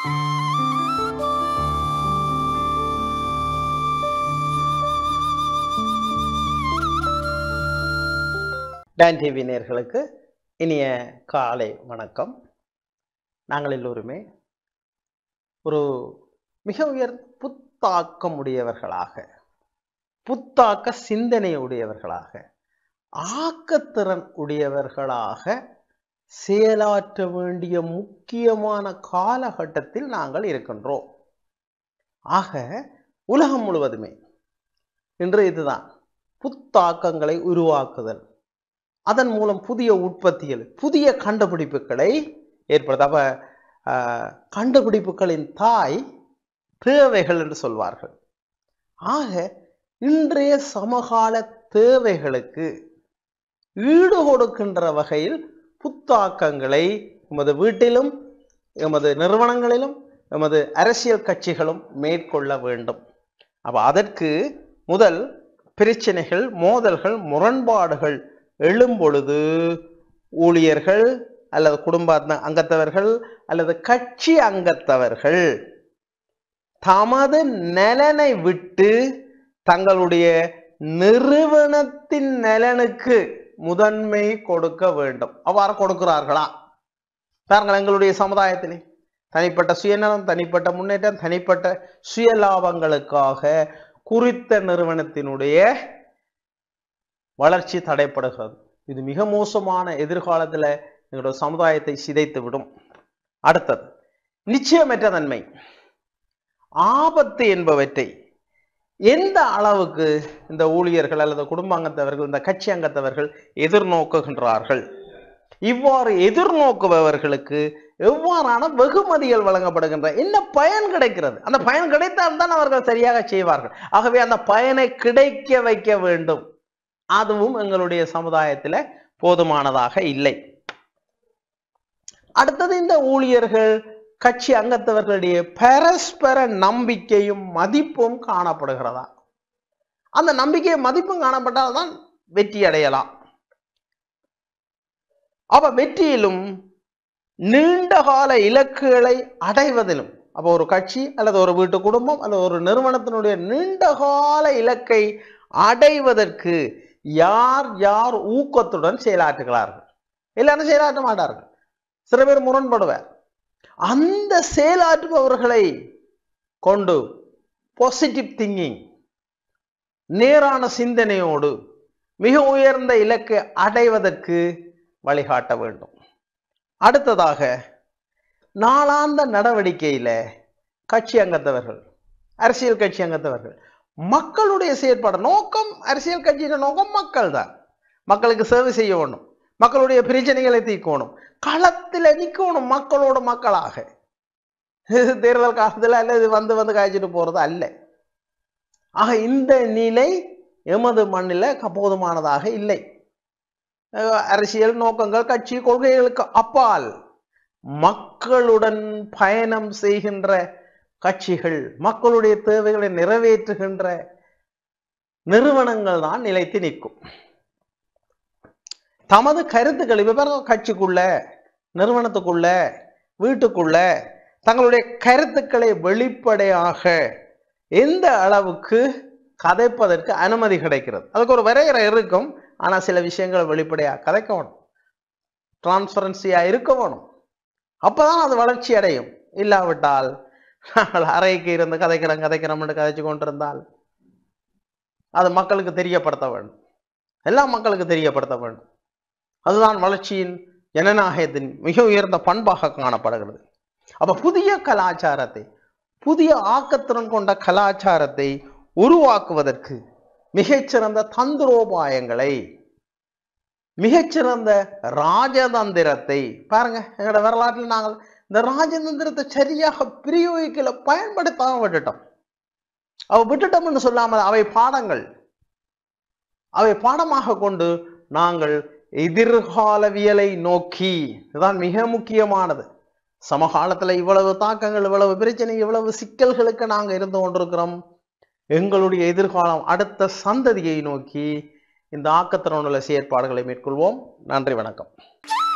Don TV நேர்களுக்கு இனிய காலை வணக்கம் நாங்கள் எல்லோருமே ஒரு மிக உயர் புத்தாக்கம் உடையவர்களாக புத்தாக்க சிந்தனை உடையவர்களாக ஆக்கத்திறன் உடையவர்களாக செயலாற்ற வேண்டிய முக்கியமான காலகட்டத்தில் நாங்கள் இருக்கின்றோம் ஆக உலகம் முழுவதுமே இன்று இதுதான் புத்தாக்கங்களை உருவாக்குதல் அதன் மூலம் புதிய உற்பத்திகள் புதிய கண்டுபிடிப்புகளை ஏற்படுத்த அப்ப கண்டுபிடிப்புகளின் தாய் தேவைகள் என்று சொல்வார்கள் ஆக இன்றைய சமகால தேவைகளுக்கு ஈடு கொடுக்கின்ற வகையில் புத்தாக்கங்களை எமது வீட்டிலும் எமது நிறுவனங்களிலும் எமது அரசியல் கட்சிகளும் மேற்கொள்ள வேண்டும் அப்போ அதற்கு முதல் பிரச்சனைகள் மோதல்கள் முரண்பாடுகள் எழும்பொழுது ஊழியர்கள் அல்லது குடும்ப அங்கத்தவர்கள் அல்லது கட்சி அங்கத்தவர்கள் தமது நலனை விட்டு தங்களுடைய நிறுவனத்தின் நலனுக்கு முதன்மை கொடுக்க வேண்டும் அவ்வாறு கொடுக்கிறார்களா பாருங்கள் எங்களுடைய சமுதாயத்திலே தனிப்பட்ட சுயநலம் தனிப்பட்ட முன்னேற்றம் தனிப்பட்ட சுய லாபங்களுக்காக குறித்த நிறுவனத்தினுடைய வளர்ச்சி தடைப்படுகிறது இது மிக மோசமான எதிர்காலத்தில் எங்களுடைய சமுதாயத்தை சிதைத்து விடும் அடுத்தது நிச்சயமற்ற தன்மை ஆபத்து என்பவற்றை எந்த அளவுக்கு இந்த ஊழியர்கள் அல்லது குடும்ப அங்கத்தவர்கள் இந்த கட்சி அங்கத்தவர்கள் எதிர்நோக்குகின்றார்கள் இவ்வாறு எதிர்நோக்குபவர்களுக்கு எவ்வாறான வெகுமதிகள் வழங்கப்படுகின்ற என்ன பயன் கிடைக்கிறது அந்த பயன் கிடைத்தால் தான் அவர்கள் சரியாக செய்வார்கள் ஆகவே அந்த பயனை கிடைக்க வைக்க வேண்டும் அதுவும் எங்களுடைய சமுதாயத்தில் போதுமானதாக இல்லை அடுத்தது இந்த ஊழியர்கள் கட்சி அங்கத்தவர்களுடைய பரஸ்பர நம்பிக்கையும் மதிப்பும் காணப்படுகிறதா அந்த நம்பிக்கை மதிப்பும் காணப்பட்டால் தான் வெற்றி அடையலாம் அப்ப வெற்றியிலும் நீண்ட கால இலக்குகளை அடைவதிலும் அப்போ ஒரு கட்சி அல்லது ஒரு வீட்டு குடும்பம் அல்லது ஒரு நிறுவனத்தினுடைய நீண்ட கால இலக்கை அடைவதற்கு யார் யார் ஊக்கத்துடன் செயலாற்றுகிறார்கள் இல்லைன்னு செயலாற்ற மாட்டார்கள் சில பேர் முரண்படுவார் அந்த செயலாற்றுபவர்களை கொண்டு பாசிட்டிவ் திங்கிங் நேரான சிந்தனையோடு மிக உயர்ந்த இலக்கு அடைவதற்கு வழிகாட்ட வேண்டும் அடுத்ததாக நாளாந்த நடவடிக்கையில் கட்சி அங்கத்தவர்கள் அரசியல் கட்சி அங்கத்தவர்கள் மக்களுடைய செயற்பாடு நோக்கம் அரசியல் கட்சியின் நோக்கம் மக்கள் தான் மக்களுக்கு சேவை செய்ய வேண்டும் மக்களுடைய பிரச்சனைகளை தீக்கணும் களத்தில் நிற்கணும் மக்களோட மக்களாக தேர்தல் காலத்தில் அல்லது வந்து வந்து காய்ச்சிட்டு போகிறது அல்ல ஆக இந்த நிலை எமது மண்ணில் போதுமானதாக இல்லை அரசியல் நோக்கங்கள் கட்சி கொள்கைகளுக்கு அப்பால் மக்களுடன் பயணம் செய்கின்ற கட்சிகள் மக்களுடைய தேவைகளை நிறைவேற்றுகின்ற நிறுவனங்கள் தான் நிலைத்து நிற்கும் தமது கருத்துக்கள் இப்போ கட்சிக்குள்ள நிறுவனத்துக்குள்ள வீட்டுக்குள்ள தங்களுடைய கருத்துக்களை வெளிப்படையாக எந்த அளவுக்கு கதைப்பதற்கு அனுமதி கிடைக்கிறது அதுக்கு ஒரு வரையறை இருக்கும் ஆனால் சில விஷயங்கள் வெளிப்படையாக கதைக்க வேணும் டிரான்ஸ்பரன்சியாக இருக்க வேணும் அப்போ தான் அது வளர்ச்சி அடையும் இல்லாவிட்டால் நாங்கள் அறைக்கு இருந்து கதைக்கிறோம் கதைக்கிறோம்னு கதைச்சு கொண்டிருந்தால் அது மக்களுக்கு தெரியப்படுத்த வேண்டும் எல்லா மக்களுக்கு தெரியப்படுத்த வேண்டும் அதுதான் வளர்ச்சியின் ஜனநாயகத்தின் மிக உயர்ந்த பண்பாக காணப்படுகிறது அப்ப புதிய கலாச்சாரத்தை புதிய ஆக்கத்திறன் கொண்ட கலாச்சாரத்தை உருவாக்குவதற்கு மிகச்சிறந்த தந்திரோபாயங்களை மிகச்சிறந்த ராஜதந்திரத்தை பாருங்க எங்களோட வரலாற்றில் நாங்கள் இந்த ராஜதந்திரத்தை சரியாக பிரயோகிக்கல பயன்படுத்தாம விட்டுட்டோம் அவ விட்டுட்டோம்னு சொல்லாமல் அவை பாடங்கள் அவை பாடமாக கொண்டு நாங்கள் எதிர்காலவியலை நோக்கி இதுதான் மிக முக்கியமானது சமகாலத்தில் இவ்வளவு தாக்கங்கள் இவ்வளவு பிரச்சனை இவ்வளவு சிக்கல்களுக்கு நாங்கள் இருந்து கொண்டிருக்கிறோம் எங்களுடைய எதிர்காலம் அடுத்த சந்ததியை நோக்கி இந்த ஆக்கத்திறனுள்ள செயற்பாடுகளை மேற்கொள்வோம் நன்றி வணக்கம்